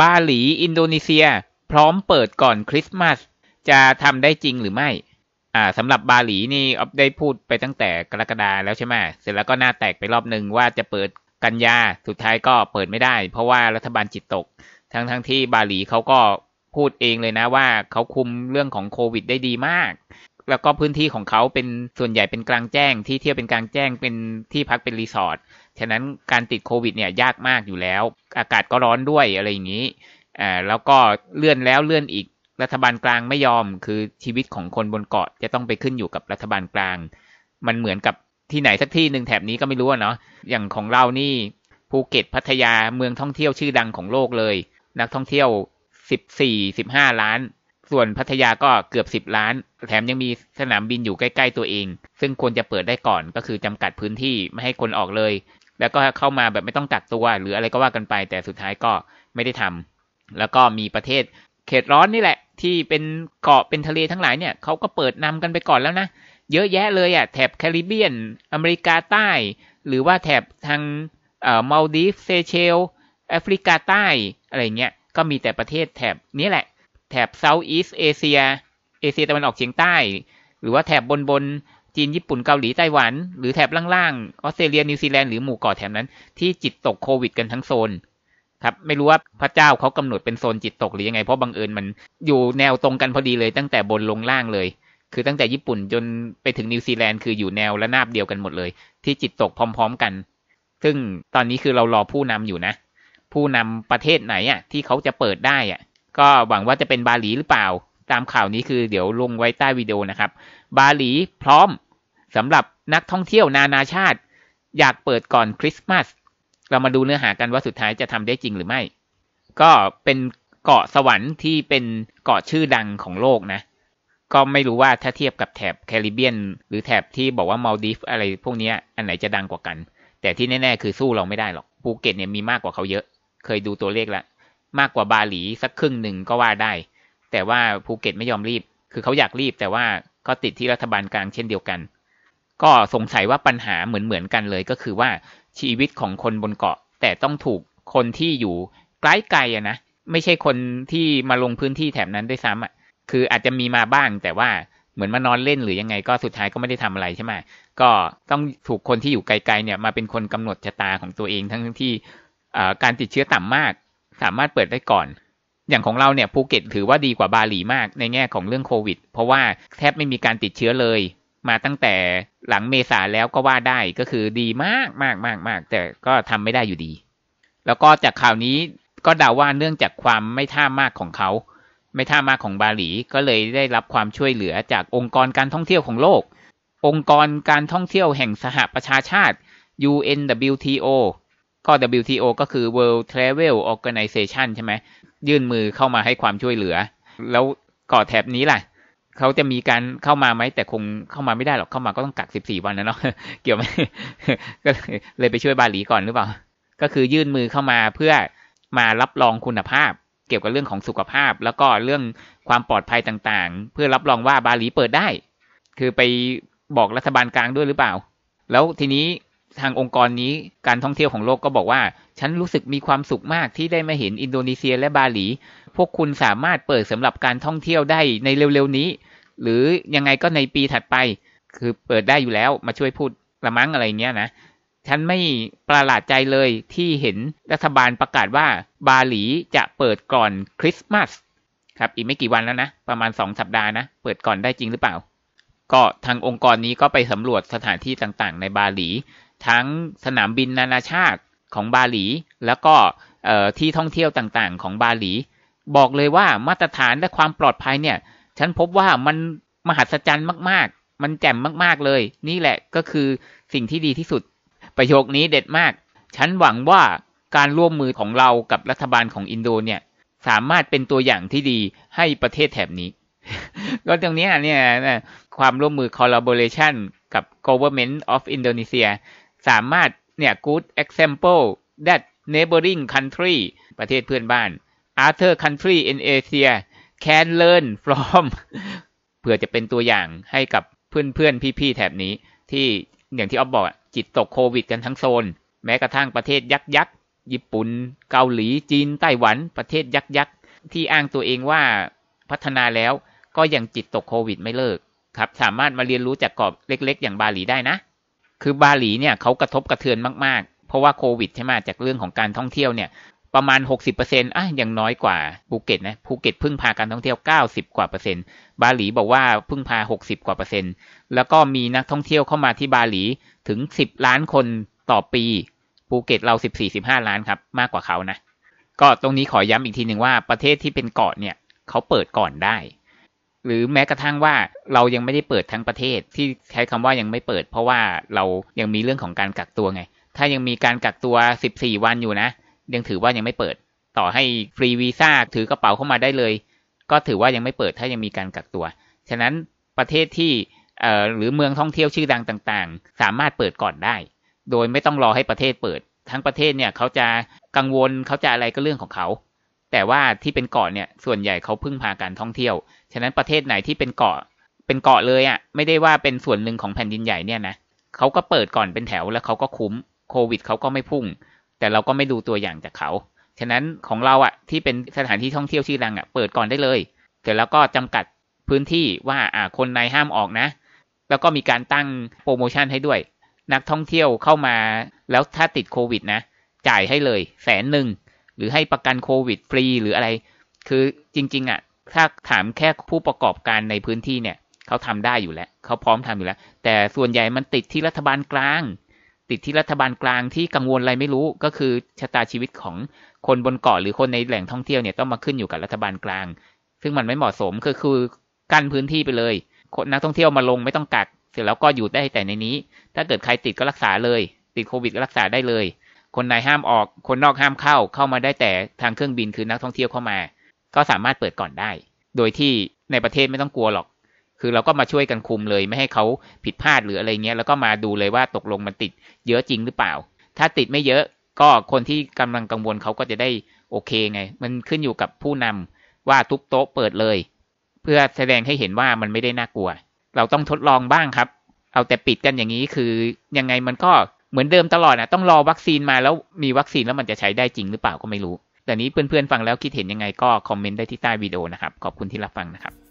บาหลีอินโดนีเซียพร้อมเปิดก่อนคริสต์มาสจะทำได้จริงหรือไม่อ่าสำหรับบาหลีนี่ออฟได้พูดไปตั้งแต่กรกฎาแล้วใช่ไหมเสร็จแล้วก็หน้าแตกไปรอบหนึ่งว่าจะเปิดกันยาสุดท้ายก็เปิดไม่ได้ เพราะว่ารัฐบาลจิตตก ทั้งทั้งที่บาหลีเขาก็พูดเองเลยนะว่าเขาคุมเรื่องของโควิดได้ดีมาก แล้วก็พื้นที่ของเขาเป็นส่วนใหญ่เป็นกลางแจ้งที่เที่ยวเป็นกลางแจ้งเป็นที่พักเป็นรีสอร์ทฉะนั้นการติดโควิดเนี่ยยากมากอยู่แล้ว อากาศก็ร้อนด้วยอะไรอย่างนี้อ่าแล้วก็เลื่อนแล้วเลื่อนอีกรัฐบาลกลางไม่ยอม คือชีวิตของคนบนเกาะจะต้องไปขึ้นอยู่กับรัฐบาลกลาง มันเหมือนกับที่ไหนสักที่หนึ่งแถบนี้ก็ไม่รู้เนาะอย่างของเรานี่ภูเก็ตพัทยาเมืองท่องเที่ยวชื่อดังของโลกเลย นักท่องเที่ยวสิบสี่สิบห้าล้าน ส่วนพัทยาก็เกือบสิบล้าน แถมยังมีสนามบินอยู่ใกล้ๆตัวเอง ซึ่งควรจะเปิดได้ก่อนก็คือจำกัดพื้นที่ไม่ให้คนออกเลยแล้วก็เข้ามาแบบไม่ต้องกักตัว หรืออะไรก็ว่ากันไป แต่สุดท้ายก็ไม่ได้ทำ แล้วก็มีประเทศ เขตร้อนนี่แหละ ที่เป็นเกาะเป็นทะเลทั้งหลายเนี่ยเขาก็เปิดนำกันไปก่อนแล้วนะ เยอะแยะเลยอะ่ะแถบแคริบเบียนอเมริกาใต้ หรือว่าแถบทางเอ่อมาลดีฟเซเชลแอฟริกาใต้อะไรเงี้ยก็มีแต่ประเทศแถบนี้แหละ แถบเซาท์อีสเอเชียเอเชียตะวันออกเฉียงใต้ หรือว่าแถบบนบนจีน ญี่ปุ่นเกาหลี ไต้หวัน หรือแถบล่างๆ ออสเตรเลียนิวซีแลนด์ หรือหมู่เกาะแถบนั้น ที่จิตตกโควิดกันทั้งโซน ครับ ไม่รู้ว่าพระเจ้าเขากำหนดเป็นโซนจิตตกหรือยังไง เพราะบังเอิญมัน อยู่แนวตรงกันพอดีเลยตั้งแต่บนลงล่างเลย คือตั้งแต่ญี่ปุ่นจนไปถึงนิวซีแลนด์คืออยู่แนวและนาบเดียวกันหมดเลย ที่จิตตกพร้อมๆกัน ซึ่งตอนนี้คือเรารอผู้นำอยู่นะ ผู้นำประเทศไหนอ่ะที่เขาจะเปิดได้อ่ะ ก็หวังว่าจะเป็นบาหลีหรือเปล่า ตามข่าวนี้คือเดี๋ยวลงไว้ใต้วิดีโอนะครับ บาหลีพร้อมสำหรับนักท่องเที่ยวนานาชาติ อยากเปิดก่อนคริสต์มาสเรามาดูเนื้อหากันว่าสุดท้ายจะทำได้จริงหรือไม่ ก็เป็นเกาะสวรรค์ที่เป็นเกาะชื่อดังของโลกนะ ก็ไม่รู้ว่าถ้าเทียบกับแถบแคริบเบียน หรือแถบที่บอกว่ามาลดีฟอะไรพวกนี้ อันไหนจะดังกว่ากัน แต่ที่แน่ๆ คือสู้เราไม่ได้หรอกภูเก็ตเนี่ยมีมากกว่าเขาเยอะ เคยดูตัวเลขแล้วมากกว่าบาหลีสักครึ่งหนึ่งก็ว่าได้ แต่ว่าภูเก็ตไม่ยอมรีบ คือเขาอยากรีบแต่ว่าก็ติดที่รัฐบาลกลางเช่นเดียวกันก็สงสัยว่าปัญหาเหมือนเหมือนกันเลยก็คือว่าชีวิตของคนบนเกาะ แต่ต้องถูกคนที่อยู่ไกลไกลอะนะไม่ใช่คนที่มาลงพื้นที่แถบนั้นด้วยซ้ำอ่ะคืออาจจะมีมาบ้างแต่ว่าเหมือนมานอนเล่นหรือยังไง ก็สุดท้ายก็ไม่ได้ทำอะไรใช่ไหมก็ต้องถูกคนที่อยู่ไกลๆเนี่ยมาเป็นคนกำหนดชะตาของตัวเอง ทั้งที่การติดเชื้อต่ำมาก สามารถเปิดได้ก่อน อย่างของเราเนี่ยภูเก็ตถือว่าดีกว่าบาหลีมากในแง่ของเรื่องโควิด เพราะว่าแทบไม่มีการติดเชื้อเลยมาตั้งแต่หลังเมษาแล้วก็ว่าได้ก็คือดีมากมากมากมากแต่ก็ทำไม่ได้อยู่ดี แล้วก็จากข่าวนี้ก็เดาว่าเนื่องจากความไม่ท่ามากของเขา ไม่ท่ามากของบาหลี ก็เลยได้รับความช่วยเหลือจากองค์กรการท่องเที่ยวของโลก องค์กรการท่องเที่ยวแห่งสหประชาชาติ UNWTO ก็ WTO ก็คือ World Travel Organization ใช่ไหมยื่นมือเข้ามาให้ความช่วยเหลือ แล้วก่อแถบนี้ล่ะเขาจะมีการเข้ามาไหมแต่คงเข้ามาไม่ได้หรอกเข้ามาก็ต้องกักสิบสี่วันนะเนาะเกี่ยวไหมก็เลยไปช่วยบาหลีก่อนหรือเปล่าก็คือยื่นมือเข้ามาเพื่อมารับรองคุณภาพ เกี่ยวกับเรื่องของสุขภาพ แล้วก็เรื่องความปลอดภัยต่างๆ เพื่อรับรองว่าบาหลีเปิดได้ คือไปบอกรัฐบาลกลางด้วยหรือเปล่า แล้วทีนี้ทางองค์กรนี้การท่องเที่ยวของโลกก็บอกว่า ฉันรู้สึกมีความสุขมากที่ได้มาเห็นอินโดนีเซีย และบาหลีพวกคุณสามารถเปิดสำหรับการท่องเที่ยวได้ในเร็วๆนี้ หรือยังไงก็ในปีถัดไปคือเปิดได้อยู่แล้วมาช่วยพูด ละมั้งอะไรเงี้ยนะฉันไม่ประหลาดใจเลยที่เห็นรัฐบาลประกาศว่าบาหลีจะเปิดก่อนคริสต์มาสครับอีกไม่กี่วันแล้วนะ ประมาณ 2 สัปดาห์นะ เปิดก่อนได้จริงหรือเปล่า ก็ทางองค์กรนี้ก็ไปสำรวจสถานที่ต่างๆ ในบาหลี ทั้งสนามบินนานาชาติของบาหลีแล้วก็ที่ท่องเที่ยวต่างๆ ของบาหลีบอกเลยว่ามาตรฐานและความปลอดภัยเนี่ย ฉันพบว่ามันมหัศจรรย์มากๆ มันแจ่มมากๆเลย นี่แหละก็คือสิ่งที่ดีที่สุด ประโยคนี้เด็ดมาก ฉันหวังว่าการร่วมมือของเรากับรัฐบาลของอินโดเนี่ย สามารถเป็นตัวอย่างที่ดีให้ประเทศแถบนี้ ก็ตรงนี้เนี่ย ความร่วมมือ collaboration กับ government of Indonesia สามารถเนี่ย good example that neighboring country ประเทศเพื่อนบ้าน other country in Asia can learn from เพื่อจะเป็นตัวอย่างให้กับเพื่อนๆ พี่ๆ แถบนี้ ที่อย่างที่ออฟบอกจิตตกโควิดกันทั้งโซน แม้กระทั่งประเทศยักษ์ยักษ์ญี่ปุ่น เกาหลี จีน ไต้หวัน ประเทศยักษ์ยักษ์ที่อ้างตัวเองว่าพัฒนาแล้ว ก็ยังจิตตกโควิดไม่เลิกครับ สามารถมาเรียนรู้จากกรอบเล็กๆ อย่างบาหลีได้นะ คือบาหลีเนี่ยเขากระทบกระเทือนมากๆ เพราะว่าโควิด ใช่ไหมจากเรื่องของการท่องเที่ยวเนี่ยประมาณ 60%อ่ะยังน้อยกว่าภูเก็ตนะ ภูเก็ตพึ่งพาการท่องเที่ยว 90กว่าเปอร์เซ็นต์บาหลีบอกว่าพึ่งพา60กว่าเปอร์เซ็นต์แล้วก็มีนักท่องเที่ยวเข้ามาที่บาหลีถึง 10 ล้านคนต่อปี ภูเก็ตเรา 14-15 ล้านครับ มากกว่าเขานะ ก็ตรงนี้ขอย้ำอีกทีหนึ่งว่า ประเทศที่เป็นเกาะเนี่ยเขาเปิดก่อนได้ หรือแม้กระทั่งว่าเรายังไม่ได้เปิดทั้งประเทศที่ใช้คำว่ายังไม่เปิด เพราะว่าเรายังมีเรื่องของการกักตัวไง ถ้ายังมีการกักตัว14วันอยู่นะยังถือว่ายังไม่เปิดต่อให้ฟรีวีซ่าถือกระเป๋าเข้ามาได้เลย ก็ถือว่ายังไม่เปิดถ้ายังมีการกักตัวฉะนั้นประเทศที่หรือเมืองท่องเที่ยวชื่อดังต่าง ๆ สามารถเปิดก่อนได้ โดยไม่ต้องรอให้ประเทศเปิด ทั้งประเทศเนี่ยเขาจะกังวลเขาจะอะไรก็เรื่องของเขาแต่ว่าที่เป็นเกาะเนี่ยส่วนใหญ่เขาพึ่งพาการท่องเที่ยว ฉะนั้นประเทศไหนที่เป็นเกาะเป็นเกาะเลยอะ่ะไม่ได้ว่าเป็นส่วนหนึ่งของแผ่นดินใหญ่เนี่ยนะเขาก็เปิดก่อนเป็นแถวแล้วเขาก็คุ้มโควิดเขาก็ไม่พุ่งแต่เราก็ไม่ดูตัวอย่างจากเขาฉะนั้นของเราอะ่ะที่เป็นสถานที่ท่องเที่ยวชื่อดังอะ่ะ เปิดก่อนได้เลยเสร็จแล้วก็จำกัดพื้นที่ว่าอ่าคนในห้ามออกนะ แล้วก็มีการตั้งโปรโมชั่นให้ด้วย นักท่องเที่ยวเข้ามาแล้วถ้าติดโควิดนะ จ่ายให้เลยแสนหนึ่งหรือให้ประกันโควิดฟรีหรืออะไร คือจริงๆอะ่ะ ถ้าถามแค่ผู้ประกอบการในพื้นที่เนี่ยเขาทำได้อยู่แล้วเขาพร้อมทำอยู่แล้ว แต่ส่วนใหญ่มันติดที่รัฐบาลกลางติดที่รัฐบาลกลางที่กังวลอะไรไม่รู้ก็คือชะตาชีวิตของคนบนเกาะหรือคนในแหล่งท่องเที่ยวเนี่ยต้องมาขึ้นอยู่กับรัฐบาลกลาง ซึ่งมันไม่เหมาะสมคือ คือกั้นพื้นที่ไปเลยคนนักท่องเที่ยวมาลงไม่ต้องกักเสร็จแล้วก็อยู่ได้แต่ในนี้ ถ้าเกิดใครติดก็รักษาเลย ติดโควิดก็รักษาได้เลย คนในห้ามออกคนนอกห้ามเข้าเข้ามาได้แต่ทางเครื่องบินคือนักท่องเที่ยวเข้ามา ก็สามารถเปิดก่อนได้ โดยที่ในประเทศไม่ต้องกลัวหรอกคือ เราก็มาช่วยกันคุมเลย ไม่ให้เขาผิดพลาดหรืออะไรเงี้ยแล้วก็มาดูเลยว่าตกลงมันติดเยอะจริงหรือเปล่า ถ้าติดไม่เยอะก็คนที่กำลังกังวลเขาก็จะได้โอเคไงมันขึ้นอยู่กับผู้นำว่าทุกโต๊ะเปิดเลย เพื่อแสดงให้เห็นว่ามันไม่ได้น่ากลัว เราต้องทดลองบ้างครับ เอาแต่ปิดกันอย่างนี้คือยังไงมันก็เหมือนเดิมตลอดนะต้องรอวัคซีนมาแล้วมีวัคซีนแล้วมันจะใช้ได้จริงหรือเปล่าก็ไม่รู้ แต่นี้เพื่อนๆฟังแล้วคิดเห็นยังไงก็คอมเมนต์ได้ที่ใต้วิดีโอนะครับ ขอบคุณที่รับฟังนะครับ